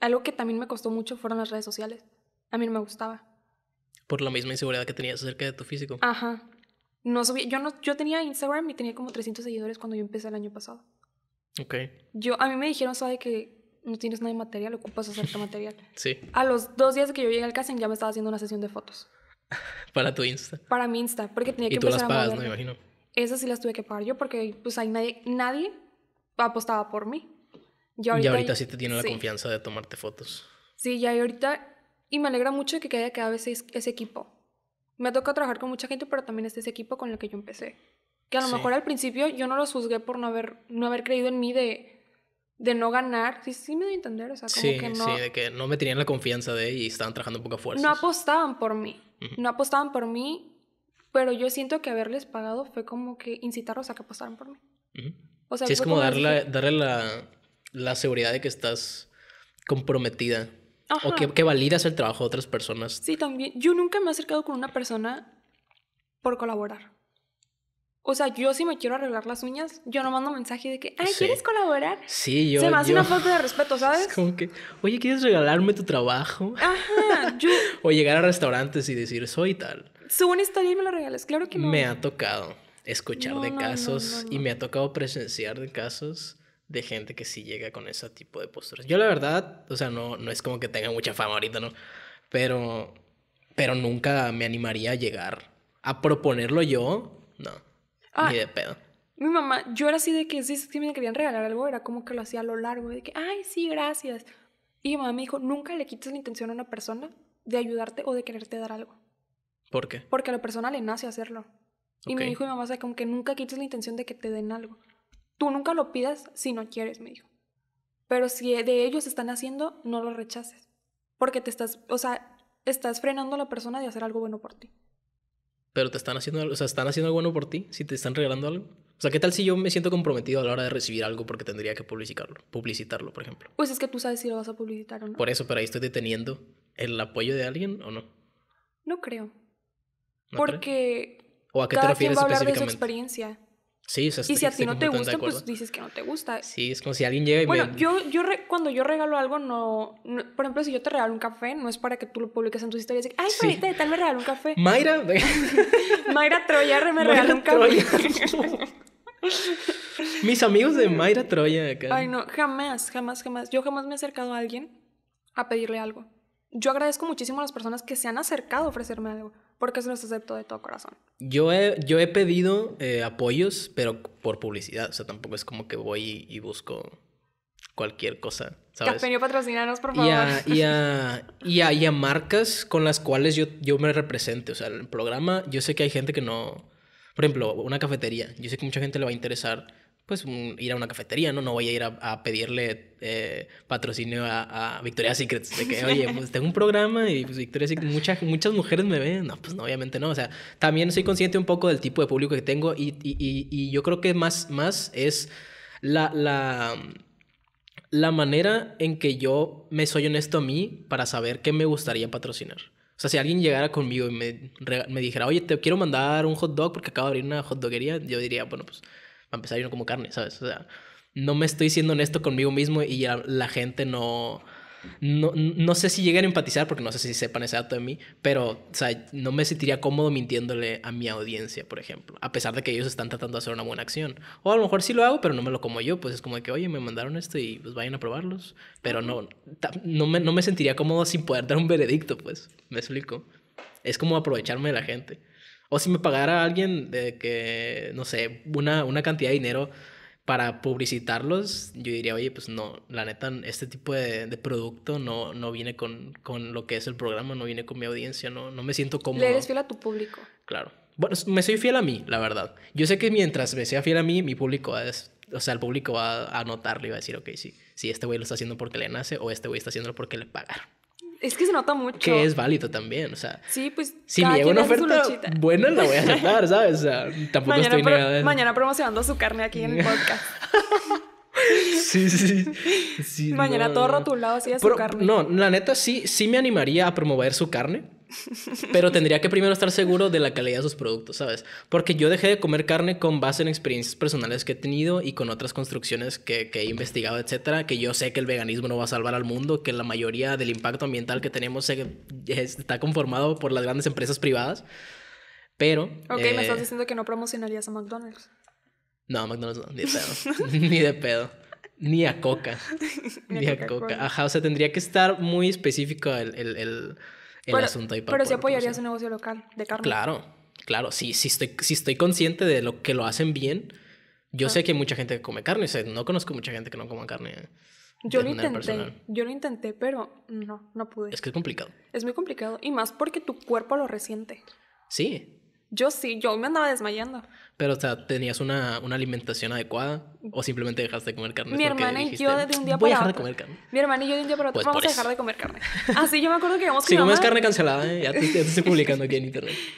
Algo que también me costó mucho fueron las redes sociales. A mí no me gustaba. Por la misma inseguridad que tenías acerca de tu físico. Ajá. No yo, no, yo tenía Instagram y tenía como 300 seguidores cuando yo empecé el año pasado. Ok. Yo, a mí me dijeron, sabe que no tienes nada de material, ocupas hacerte material? sí. A los dos días de que yo llegué al casting ya me estaba haciendo una sesión de fotos. Para tu Insta. Para mi Insta, porque tenía que ¿Y tú las pagas, no me imagino. Esas sí las tuve que pagar yo porque pues nadie, nadie apostaba por mí. Y ahorita, sí te tiene la confianza de tomarte fotos. Sí, ya ahorita. Y me alegra mucho que haya quedado ese, ese equipo. Me toca trabajar con mucha gente, pero también es ese equipo con el que yo empecé. Que a lo mejor al principio yo no los juzgué por no haber, no haber creído en mí de de no ganar, sí, sí me doy a entender, o sea, sí, que no... Sí, de que no me tenían la confianza de y estaban trabajando poca fuerza. No apostaban por mí, no apostaban por mí, pero yo siento que haberles pagado fue como que incitarlos a que apostaran por mí. O sea, sí, es como, darle la, la seguridad de que estás comprometida o que, validas el trabajo de otras personas. Sí, también. Yo nunca me he acercado con una persona por colaborar. O sea, yo si me quiero arreglar las uñas, yo no mando mensaje de que, ay, ¿quieres colaborar? Sí, yo. Se me hace una falta de respeto, ¿sabes? como que, oye, ¿quieres regalarme tu trabajo? Ajá, yo. o llegar a restaurantes y decir, soy tal. Subo una historia y me lo regales... claro que no. Me ha tocado escuchar de casos y me ha tocado presenciar de casos de gente que sí llega con ese tipo de posturas. Yo la verdad, o sea, no, no es como que tenga mucha fama ahorita, ¿no? Pero, pero nunca me animaría a llegar a proponerlo yo, no. ni ah. de pedo. Mi mamá, yo era así de que si, que me querían regalar algo, era como que lo hacía a lo largo, de que, ay, sí, gracias. Y mi mamá me dijo, nunca le quites la intención a una persona de ayudarte o de quererte dar algo. ¿Por qué? Porque a la persona le nace hacerlo. Y mi me dijo mi mamá, o sea, como que nunca quites la intención de que te den algo. Tú nunca lo pidas si no quieres, me dijo. Pero si de ellos están haciendo, no lo rechaces. Porque te estás, o sea, estás frenando a la persona de hacer algo bueno por ti. Pero te están haciendo, o sea, están haciendo algo bueno por ti si te están regalando algo. O sea, ¿qué tal si yo me siento comprometido a la hora de recibir algo porque tendría que publicitarlo, publicitarlo, por ejemplo? Pues es que tú sabes si lo vas a publicitar o no. Por eso, pero ahí estoy deteniendo el apoyo de alguien o no. No creo. porque ¿O a qué te refieres quien va a hablar de su experiencia y si a ti no te gusta, pues dices que no te gusta. Sí, es como si alguien llega y Bueno, yo, yo cuando yo regalo algo, no, Por ejemplo, si yo te regalo un café, no es para que tú lo publiques en tus historias. Ay, sí. de tal me regalo un café. Mayra. Mayra Troya me regaló un café. Mis amigos de Mayra Troya acá. Ay, no, jamás, jamás, jamás. Yo jamás me he acercado a alguien a pedirle algo. Yo agradezco muchísimo a las personas que se han acercado a ofrecerme algo porque se nos acepto de todo corazón. Yo he, yo he pedido eh, apoyos, pero por publicidad. O sea, tampoco es como que voy y, busco cualquier cosa. ¿sabes? Capenio, patrocínanos, por favor. Y a, y, a, y, a, marcas con las cuales yo, yo me represente. O sea, el programa yo sé que hay gente que no... Por ejemplo, una cafetería. Yo sé que mucha gente le va a interesar pues ir a una cafetería, ¿no? No voy a ir a, pedirle eh, patrocinio a, Victoria's Secret. De que, oye, pues, tengo un programa y pues, Victoria's Secret, muchas, muchas mujeres me ven. No, pues no, obviamente no. O sea, también soy consciente un poco del tipo de público que tengo y, y, yo creo que más, más es la, la, la manera en que yo me soy honesto a mí para saber qué me gustaría patrocinar. O sea, si alguien llegara conmigo y me, me dijera, oye, te quiero mandar un hot dog porque acabo de abrir una hot doguería, yo diría, bueno, pues a empezar yo no como carne, ¿sabes? O sea, no me estoy siendo honesto conmigo mismo y la gente no... No, sé si lleguen a empatizar porque no sé si sepan ese dato de mí, pero o sea, no me sentiría cómodo mintiéndole a mi audiencia, por ejemplo, a pesar de que ellos están tratando de hacer una buena acción. O a lo mejor sí lo hago, pero no me lo como yo, pues es como de que, oye, me mandaron esto y pues vayan a probarlos, pero no, no, me, no me sentiría cómodo sin poder dar un veredicto, pues, me explico. Es como aprovecharme de la gente. O si me pagara alguien de que, no sé, una, una cantidad de dinero para publicitarlos, yo diría, oye, pues no, la neta, este tipo de, producto no, no viene con, lo que es el programa, no viene con mi audiencia, no, no me siento cómodo. Le eres fiel a tu público. Claro. Bueno, me soy fiel a mí, la verdad. Yo sé que mientras me sea fiel a mí, mi público es... O sea, el público va a notarlo y va a decir, ok, sí, sí, este güey lo está haciendo porque le nace o este güey está haciéndolo porque le pagaron. Es que se nota mucho. Que es válido también, o sea. Sí, pues. Si me llega una oferta buena, la voy a aceptar, ¿sabes? O sea, tampoco mañana estoy negado. Mañana promocionando su carne aquí en el podcast. sí, sí, sí. Mañana todo rotulado así de su carne. No, la neta sí, sí me animaría a promover su carne pero tendría que primero estar seguro de la calidad de sus productos, ¿sabes? Porque yo dejé de comer carne con base en experiencias personales que he tenido y con otras construcciones que, he investigado, etcétera, que yo sé que el veganismo no va a salvar al mundo, que la mayoría del impacto ambiental que tenemos está conformado por las grandes empresas privadas. Pero. Ok, me estás eh, diciendo que no promocionarías a McDonald's. No, McDonald's no, ni de pedo. ni a Coca. ni, a, Coca. Coca. Ajá, o sea, tendría que estar muy específico el, el, el pero, asunto Pero sí apoyarías un negocio local de carne. Claro, claro. Si, si, estoy, si estoy consciente de lo que lo hacen bien, yo ah. sé que hay mucha gente que come carne. O no conozco mucha gente que no coma carne. Yo lo intenté, yo lo intenté, pero no, no pude. Es que es complicado. Es muy complicado y más porque tu cuerpo lo resiente. Sí, yo sí, yo me andaba desmayando. Pero, o sea, ¿tenías una, una alimentación adecuada o simplemente dejaste de comer carne? Mi hermana y yo de un día para otro. a dejar de Voy Comer carne. Mi hermana y yo de un día para otro pues vamos a dejar de comer carne. Así ah, yo me acuerdo que íbamos con Si mi mamá... carne cancelada, eh, ya te estoy publicando aquí en internet.